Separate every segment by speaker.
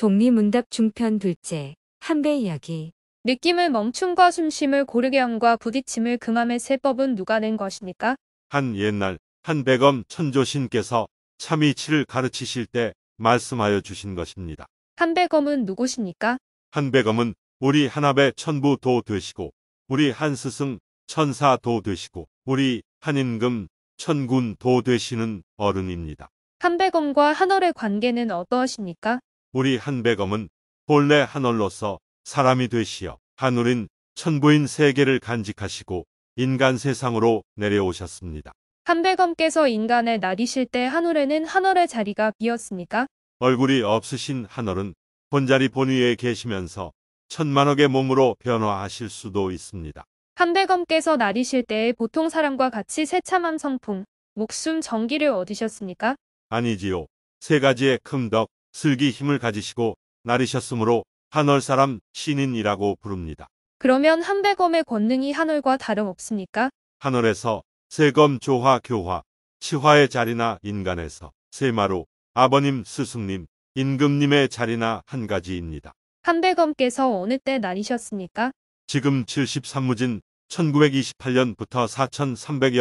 Speaker 1: 종리문답 중편 둘째 한배 이야기 느낌을 멈춤과 숨쉼을 고르게함과 부딪힘을 금함의 세법은 누가 낸 것입니까?
Speaker 2: 한 옛날 한백엄 천조신께서 참이치를 가르치실 때 말씀하여 주신 것입니다.
Speaker 1: 한백엄은 누구십니까?
Speaker 2: 한백엄은 우리 한합의 천부도 되시고 우리 한스승 천사도 되시고 우리 한임금 천군도 되시는 어른입니다.
Speaker 1: 한백엄과 한월의 관계는 어떠하십니까?
Speaker 2: 우리 한백엄은 본래 하늘로서 사람이 되시어 하늘인 천부인 세계를 간직하시고 인간 세상으로 내려오셨습니다.
Speaker 1: 한백엄께서 인간을 나리실 때하늘에는하늘의 자리가 비었습니까?
Speaker 2: 얼굴이 없으신 하늘은 본자리 본위에 계시면서 천만억의 몸으로 변화하실 수도 있습니다.
Speaker 1: 한백엄께서 나리실 때에 보통 사람과 같이 새참한성품 목숨 정기를 얻으셨습니까?
Speaker 2: 아니지요. 세 가지의 큰 덕, 슬기 힘을 가지시고 나르셨으므로 한월 사람 신인이라고 부릅니다.
Speaker 1: 그러면 한백검의 권능이 한월과 다름없습니까?
Speaker 2: 한월에서 세검 조화 교화 치화의 자리나 인간에서 세마로 아버님 스승님 임금님의 자리나 한 가지입니다.
Speaker 1: 한백검께서 어느 때 나뉘셨습니까?
Speaker 2: 지금 73무진 1928년부터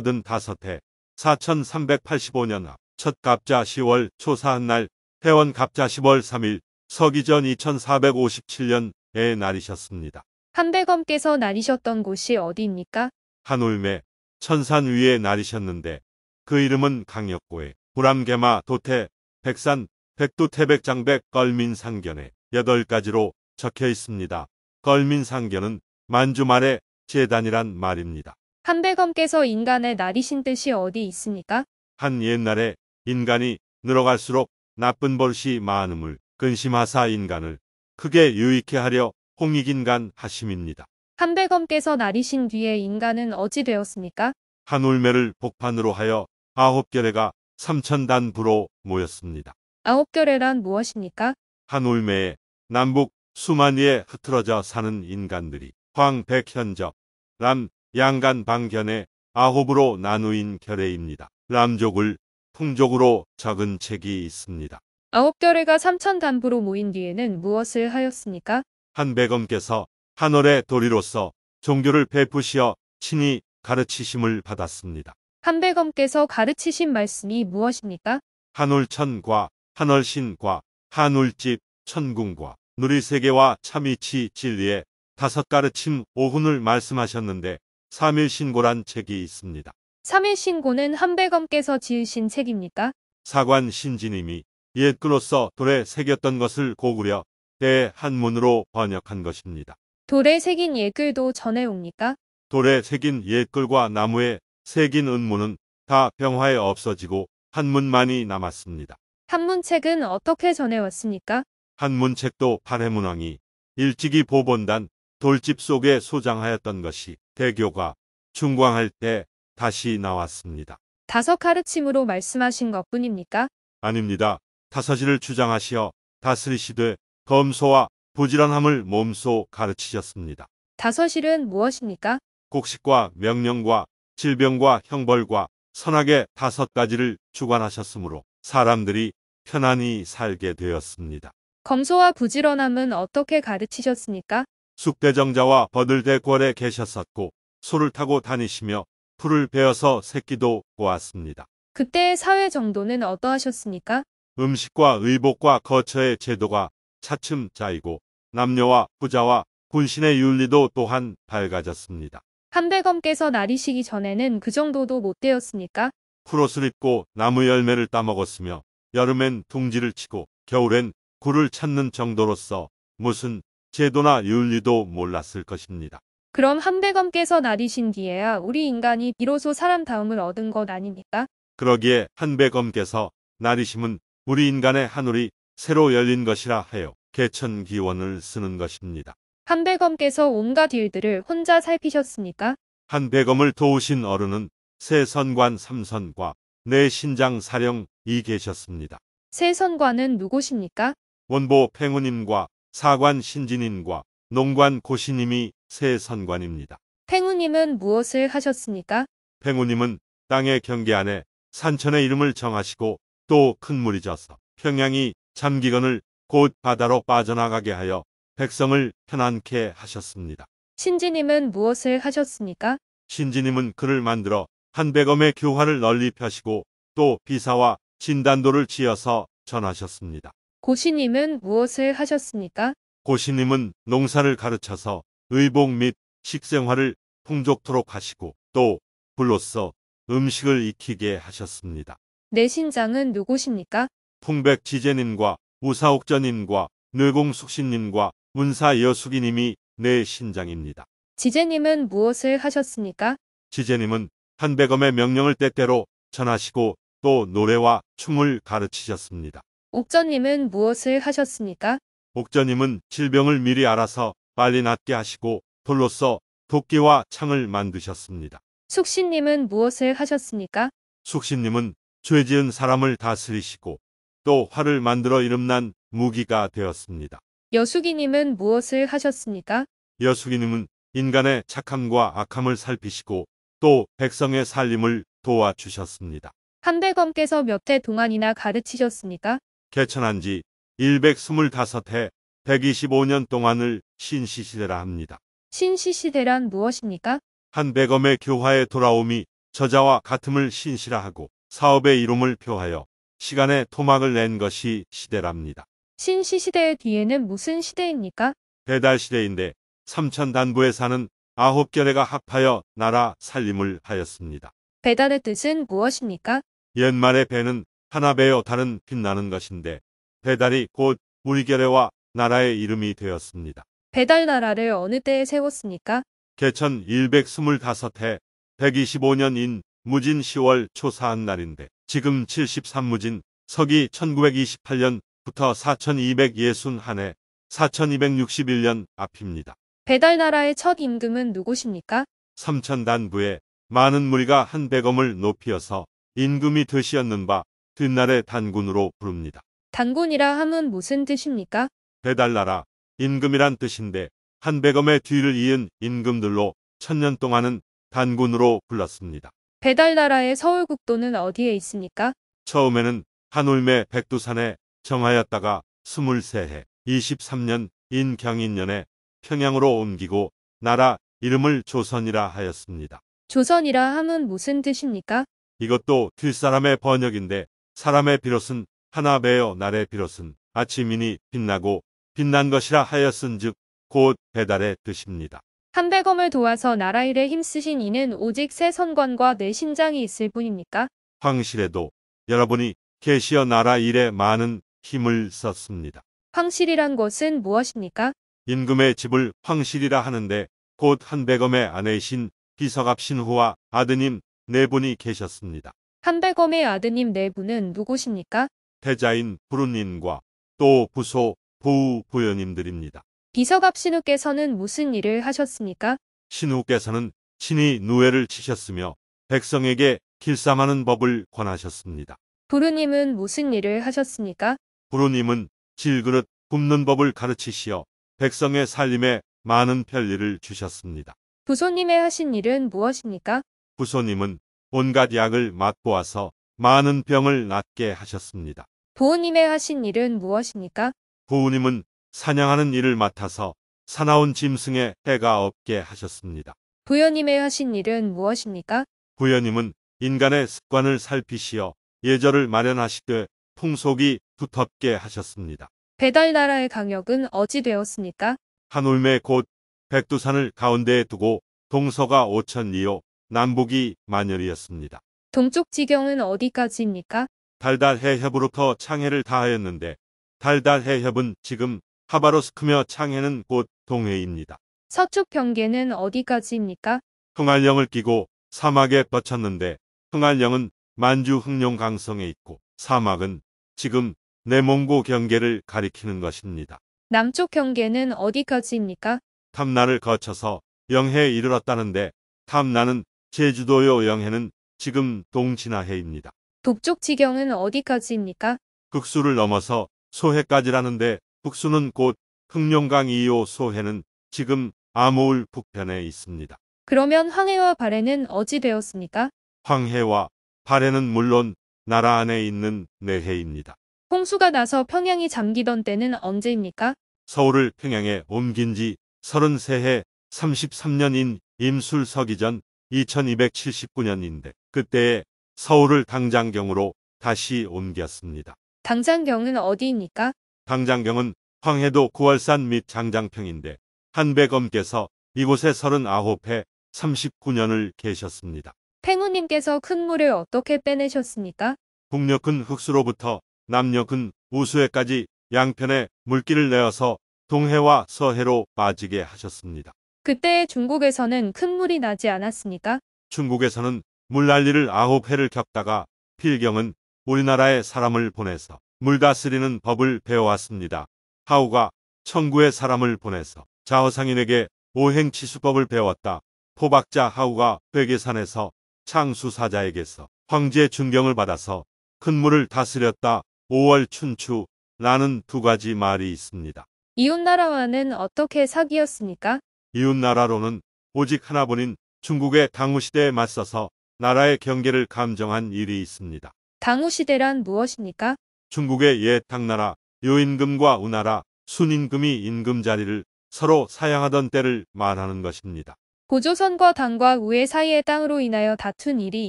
Speaker 2: 4385회 4385년 앞첫 갑자 10월 초사한 날 태원 갑자 10월 3일 서기전 2457년에 날이셨습니다.
Speaker 1: 한백엄께서 날이셨던 곳이 어디입니까?
Speaker 2: 한울매 천산 위에 날이셨는데 그 이름은 강역고에 불암개마 도태 백산 백두태백장백 껄민상견에 여덟 가지로 적혀 있습니다. 껄민상견은 만주말의 재단이란 말입니다.
Speaker 1: 한백엄께서 인간의 날이신 뜻이 어디 있습니까?
Speaker 2: 한 옛날에 인간이 늘어갈수록 나쁜 벌시 많음을 근심하사 인간을 크게 유익해 하려 홍익인간 하심입니다.
Speaker 1: 한백엄께서 날이신 뒤에 인간은 어찌 되었습니까?
Speaker 2: 한울매를 복판으로 하여 아홉 결레가 삼천단부로 모였습니다.
Speaker 1: 아홉 결레란 무엇입니까?
Speaker 2: 한울매에 남북 수만위에 흐트러져 사는 인간들이 황백현적, 람, 양간 방견에 아홉으로 나누인 결레입니다 람족을 풍족으로 적은 책이 있습니다.
Speaker 1: 아홉 결의가 삼천 단부로 모인 뒤에는 무엇을 하였습니까?
Speaker 2: 한백엄께서 하늘의 도리로서 종교를 베푸시어 친히 가르치심을 받았습니다.
Speaker 1: 한백엄께서 가르치신 말씀이 무엇입니까?
Speaker 2: 한울천과 한월신과 한울집 천궁과 누리세계와 참이치 진리의 다섯 가르침 오훈을 말씀하셨는데 삼일신고란 책이 있습니다.
Speaker 1: 3일 신고는 한백엄께서 지으신 책입니까?
Speaker 2: 사관 신지님이 옛글로서 돌에 새겼던 것을 고구려 때의 한문으로 번역한 것입니다.
Speaker 1: 돌에 새긴 옛글도 전해옵니까?
Speaker 2: 돌에 새긴 옛글과 나무에 새긴 은문은 다 병화에 없어지고 한문만이 남았습니다.
Speaker 1: 한문책은 어떻게 전해왔습니까?
Speaker 2: 한문책도 발해문왕이 일찍이 보본단 돌집 속에 소장하였던 것이 대교가 중광할 때 다시 나왔습니다.
Speaker 1: 다섯 가르침으로 말씀하신 것뿐입니까?
Speaker 2: 아닙니다. 다사지를 주장하시어 다스리시되 검소와 부지런함을 몸소 가르치셨습니다.
Speaker 1: 다섯일은 무엇입니까?
Speaker 2: 곡식과 명령과 질병과 형벌과 선악의 다섯 가지를 주관하셨으므로 사람들이 편안히 살게 되었습니다.
Speaker 1: 검소와 부지런함은 어떻게 가르치셨습니까?
Speaker 2: 숙대정자와 버들대궐에 계셨었고 소를 타고 다니시며 풀을 베어서 새끼도 보았습니다.
Speaker 1: 그때의 사회 정도는 어떠하셨습니까?
Speaker 2: 음식과 의복과 거처의 제도가 차츰 짜이고 남녀와 부자와 군신의 윤리도 또한 밝아졌습니다.
Speaker 1: 한백엄께서 날이시기 전에는 그 정도도 못 되었습니까?
Speaker 2: 풀옷을 입고 나무 열매를 따먹었으며 여름엔 둥지를 치고 겨울엔 굴을 찾는 정도로서 무슨 제도나 윤리도 몰랐을 것입니다.
Speaker 1: 그럼 한백엄께서 나리신 뒤에야 우리 인간이 비로소 사람다움을 얻은 것 아닙니까?
Speaker 2: 그러기에 한백엄께서 나리심은 우리 인간의 하늘이 새로 열린 것이라 하여 개천기원을 쓰는 것입니다.
Speaker 1: 한백엄께서 온갖 일들을 혼자 살피셨습니까?
Speaker 2: 한백엄을 도우신 어른은 세 선관 삼선과내 네 신장 사령이 계셨습니다.
Speaker 1: 세 선관은 누구십니까?
Speaker 2: 원보 팽우님과 사관 신진인과 농관 고시님이 새 선관입니다.
Speaker 1: 팽우님은 무엇을 하셨습니까?
Speaker 2: 팽우님은 땅의 경계 안에 산천의 이름을 정하시고 또 큰 물이 져서 평양이 잠기건을 곧 바다로 빠져나가게 하여 백성을 편안케 하셨습니다.
Speaker 1: 신지님은 무엇을 하셨습니까?
Speaker 2: 신지님은 그를 만들어 한백엄의 교화를 널리 펴시고 또 비사와 진단도를 지어서 전하셨습니다.
Speaker 1: 고시님은 무엇을 하셨습니까?
Speaker 2: 고신님은 농사를 가르쳐서 의복 및 식생활을 풍족토록 하시고 또 불로써 음식을 익히게 하셨습니다.
Speaker 1: 내신장은 누구십니까?
Speaker 2: 풍백지제님과 우사옥전님과 뇌공숙신님과 문사여숙이님이 내 신장입니다.
Speaker 1: 지제님은 무엇을 하셨습니까?
Speaker 2: 지제님은 한백엄의 명령을 때때로 전하시고 또 노래와 춤을 가르치셨습니다.
Speaker 1: 옥전님은 무엇을 하셨습니까?
Speaker 2: 옥자님은 질병을 미리 알아서 빨리 낫게 하시고 돌로써 도끼와 창을 만드셨습니다.
Speaker 1: 숙신님은 무엇을 하셨습니까?
Speaker 2: 숙신님은 죄 지은 사람을 다스리시고 또 활을 만들어 이름난 무기가 되었습니다.
Speaker 1: 여숙이님은 무엇을 하셨습니까?
Speaker 2: 여숙이님은 인간의 착함과 악함을 살피시고 또 백성의 살림을 도와주셨습니다.
Speaker 1: 한백엄께서 몇 해 동안이나 가르치셨습니까?
Speaker 2: 개천한 지 125회 125년 동안을 신시시대라 합니다.
Speaker 1: 신시시대란 무엇입니까?
Speaker 2: 한백엄의 교화에 돌아옴이 저자와 같음을 신시라 하고 사업의 이름을 표하여 시간의 토막을 낸 것이 시대랍니다.
Speaker 1: 신시시대의 뒤에는 무슨 시대입니까?
Speaker 2: 배달시대인데 삼천 단부에 사는 아홉 결례가 합하여 나라 살림을 하였습니다.
Speaker 1: 배달의 뜻은 무엇입니까?
Speaker 2: 옛말의 배는 하나 배어 다른 빛나는 것인데 배달이 곧 물결례와 나라의 이름이 되었습니다.
Speaker 1: 배달 나라를 어느 때에 세웠습니까?
Speaker 2: 개천 125회 125년인 무진 10월 초사한 날인데 지금 73무진 서기 1928년부터 4261해 4261년 앞입니다.
Speaker 1: 배달 나라의 첫 임금은 누구십니까?
Speaker 2: 삼천단부에 많은 무리가 한 백엄을 높이어서 임금이 되시었는 바 뒷날의 단군으로 부릅니다.
Speaker 1: 단군이라 함은 무슨 뜻입니까?
Speaker 2: 배달나라 임금이란 뜻인데 한백엄의 뒤를 이은 임금들로 천년 동안은 단군으로 불렀습니다.
Speaker 1: 배달나라의 서울국도는 어디에 있습니까?
Speaker 2: 처음에는 한울매 백두산에 정하였다가 23해 23년 인경인년에 평양으로 옮기고 나라 이름을 조선이라 하였습니다.
Speaker 1: 조선이라 함은 무슨 뜻입니까?
Speaker 2: 이것도 뒷사람의 번역인데 사람의 비롯은 하나 매어 날의 비롯은 아침이니 빛나고 빛난 것이라 하였은즉 곧 배달의 뜻입니다.
Speaker 1: 한백엄을 도와서 나라 일에 힘쓰신 이는 오직 새 선관과 내 신장이 있을 뿐입니까?
Speaker 2: 황실에도 여러분이 계시어 나라 일에 많은 힘을 썼습니다.
Speaker 1: 황실이란 것은 무엇입니까?
Speaker 2: 임금의 집을 황실이라 하는데 곧한백엄의 아내이신 비서갑 신후와 아드님 네 분이 계셨습니다.
Speaker 1: 한백엄의 아드님 네 분은 누구십니까?
Speaker 2: 태자인 부른님과 또 부소 부 부여님들입니다.
Speaker 1: 비서갑 신우께서는 무슨 일을 하셨습니까?
Speaker 2: 신우께서는 친히 누에를 치셨으며 백성에게 길쌈하는 법을 권하셨습니다.
Speaker 1: 부르님은 무슨 일을 하셨습니까?
Speaker 2: 부르님은 질그릇 굽는 법을 가르치시어 백성의 살림에 많은 편리를 주셨습니다.
Speaker 1: 부소님의 하신 일은 무엇입니까?
Speaker 2: 부소님은 온갖 약을 맛보아서 많은 병을 낫게 하셨습니다.
Speaker 1: 부모님의 하신 일은 무엇입니까?
Speaker 2: 부모님은 사냥하는 일을 맡아서 사나운 짐승에 해가 없게 하셨습니다.
Speaker 1: 부여님의 하신 일은 무엇입니까?
Speaker 2: 부여님은 인간의 습관을 살피시어 예절을 마련하시되 풍속이 두텁게 하셨습니다.
Speaker 1: 배달 나라의 강역은 어찌 되었습니까?
Speaker 2: 한울매곧 백두산을 가운데에 두고 동서가 오천리요 남북이 만열이었습니다.
Speaker 1: 동쪽 지경은 어디까지입니까?
Speaker 2: 달달해협으로부터 창해를 다하였는데 달달해협은 지금 하바로 스크며 창해는 곧 동해입니다.
Speaker 1: 서쪽 경계는 어디까지입니까?
Speaker 2: 흥알령을 끼고 사막에 뻗쳤는데 흥알령은 만주 흥룡 강성에 있고 사막은 지금 내몽고 경계를 가리키는 것입니다.
Speaker 1: 남쪽 경계는 어디까지입니까?
Speaker 2: 탐나를 거쳐서 영해에 이르렀다는데 탐나는 제주도요 영해는 지금 동진아해입니다.
Speaker 1: 북쪽 지경은 어디까지입니까?
Speaker 2: 극수를 넘어서 소해까지라는데 북수는 곧 흑룡강 2호 소해는 지금 암호울 북편에 있습니다.
Speaker 1: 그러면 황해와 발해는 어찌 되었습니까?
Speaker 2: 황해와 발해는 물론 나라 안에 있는 내해입니다.
Speaker 1: 홍수가 나서 평양이 잠기던 때는 언제입니까?
Speaker 2: 서울을 평양에 옮긴 지 33해 33년인 임술 서기 전 2279년인데 그때의 서울을 당장경으로 다시 옮겼습니다.
Speaker 1: 당장경은 어디입니까?
Speaker 2: 당장경은 황해도 9월산 및 장장평인데 한백엄께서 이곳에 39회 39년을 계셨습니다.
Speaker 1: 팽우님께서 큰 물을 어떻게 빼내셨습니까?
Speaker 2: 북녘은 흑수로부터 남녘은 우수해까지 양편에 물기를 내어서 동해와 서해로 빠지게 하셨습니다.
Speaker 1: 그때 중국에서는 큰 물이 나지 않았습니까?
Speaker 2: 중국에서는 물난리를 아홉 해를 겪다가 필경은 우리나라에 사람을 보내서 물 다스리는 법을 배워왔습니다. 하우가 천구의 사람을 보내서 자허상인에게 오행치수법을 배웠다. 포박자 하우가 회계산에서 창수사자에게서 황제 의 준경을 받아서 큰 물을 다스렸다. 5월 춘추 라는 두 가지 말이 있습니다.
Speaker 1: 이웃나라와는 어떻게 사귀었습니까?
Speaker 2: 이웃나라로는 오직 하나뿐인 중국의 당우시대에 맞서서 나라의 경계를 감정한 일이 있습니다.
Speaker 1: 당우시대란 무엇입니까?
Speaker 2: 중국의 옛 당나라, 요임금과 우나라, 순임금이 임금 자리를 서로 사양하던 때를 말하는 것입니다.
Speaker 1: 고조선과 당과 우의 사이의 땅으로 인하여 다툰 일이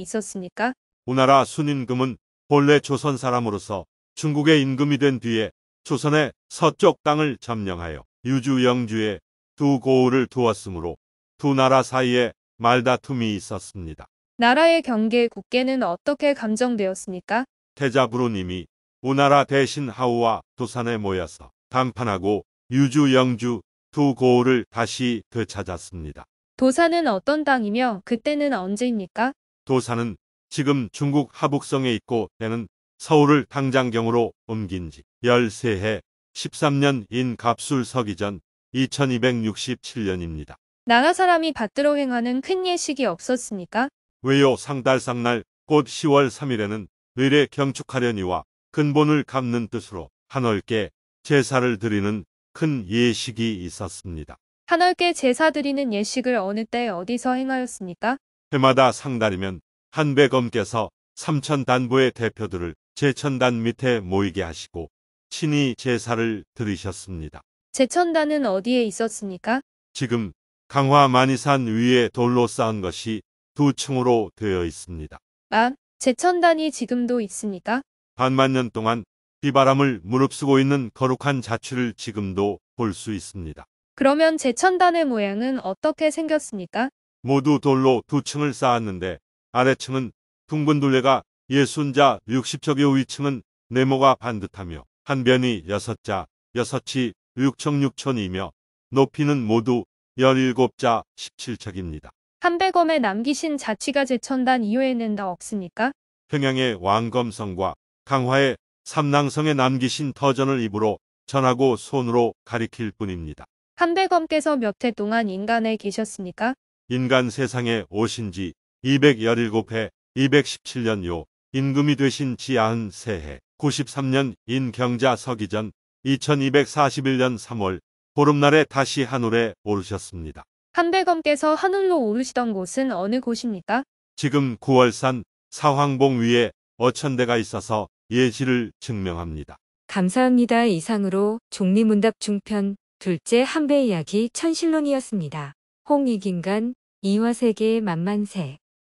Speaker 1: 있었습니까?
Speaker 2: 우나라 순임금은 본래 조선 사람으로서 중국의 임금이 된 뒤에 조선의 서쪽 땅을 점령하여 유주 영주에 두고을를 두었으므로 두 나라 사이에 말다툼이 있었습니다.
Speaker 1: 나라의 경계 국계는 어떻게 감정되었습니까?
Speaker 2: 태자부로님이 오나라 대신 하우와 도산에 모여서 담판하고 유주 영주 두 고을을 다시 되찾았습니다.
Speaker 1: 도산은 어떤 땅이며 그때는 언제입니까?
Speaker 2: 도산은 지금 중국 하북성에 있고 때는 서울을 당장경으로 옮긴 지 13해 13년인 갑술 서기 전 2267년입니다.
Speaker 1: 나라 사람이 받들어 행하는 큰 예식이 없었습니까?
Speaker 2: 외요 상달상날 곧 10월 3일에는 의례 경축하려니와 근본을 갚는 뜻으로 한월께 제사를 드리는 큰 예식이 있었습니다.
Speaker 1: 한월께 제사 드리는 예식을 어느 때 어디서 행하였습니까?
Speaker 2: 해마다 상달이면 한배검께서 삼천 단부의 대표들을 제천단 밑에 모이게 하시고 친히 제사를 드리셨습니다.
Speaker 1: 제천단은 어디에 있었습니까?
Speaker 2: 지금 강화 마니산 위에 돌로 쌓은 것이 두 층으로 되어 있습니다.
Speaker 1: 아, 제천단이 지금도 있습니까?
Speaker 2: 반만 년 동안 비바람을 무릅쓰고 있는 거룩한 자취를 지금도 볼 수 있습니다.
Speaker 1: 그러면 제천단의 모양은 어떻게 생겼습니까?
Speaker 2: 모두 돌로 두 층을 쌓았는데 아래층은 둥근 둘레가 예순자 60척이요 위층은 네모가 반듯하며 한 변이 여섯자 여섯이 6척 6천이며 높이는 모두 17자 17척입니다.
Speaker 1: 한백엄에 남기신 자치가 제천단 이외에는 다 없습니까?
Speaker 2: 평양의 왕검성과 강화의 삼낭성에 남기신 터전을 입으로 전하고 손으로 가리킬 뿐입니다.
Speaker 1: 한백엄께서 몇 해 동안 인간에 계셨습니까?
Speaker 2: 인간 세상에 오신 지 217회 217년 요 임금이 되신 지아흔 세해 93년 인경자 서기전 2241년 3월 보름날에 다시 하늘에 오르셨습니다.
Speaker 1: 한백엄께서 하늘로 오르시던 곳은 어느 곳입니까?
Speaker 2: 지금 9월산 사황봉 위에 어천대가 있어서 예시를 증명합니다.
Speaker 1: 감사합니다. 이상으로 종리문답 중편 둘째 한배 이야기 천실론이었습니다. 홍익인간 이화세계 만만세